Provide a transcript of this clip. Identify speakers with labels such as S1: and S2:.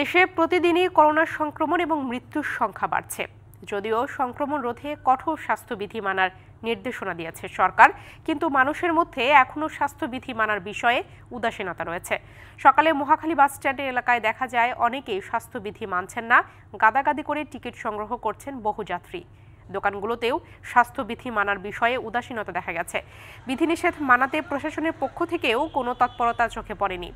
S1: দেশে প্রতিদিনই করোনা সংক্রমণ এবং মৃত্যুর সংখ্যা বাড়ছে যদিও সংক্রমণ রোধে কঠোর স্বাস্থ্যবিধি মানার নির্দেশনা দিয়েছে সরকার কিন্তু মানুষের মধ্যে এখনও স্বাস্থ্যবিধি মানার বিষয়ে উদাসীনতা রয়েছে সকালে মহাখালী বাস স্ট্যান্ডের এলাকায় দেখা যায় অনেকেই স্বাস্থ্যবিধি মানছেন না গাদাগাদি করে টিকিট সংগ্রহ করছেন বহু যাত্রী দোকানগুলোতেও স্বাস্থ্যবিধি মানার বিষয়ে উদাসীনতা দেখা গেছে বিধিনিষেধ মানাতে প্রশাসনের পক্ষ থেকেও কোনো তৎপরতা চোখে পড়েনি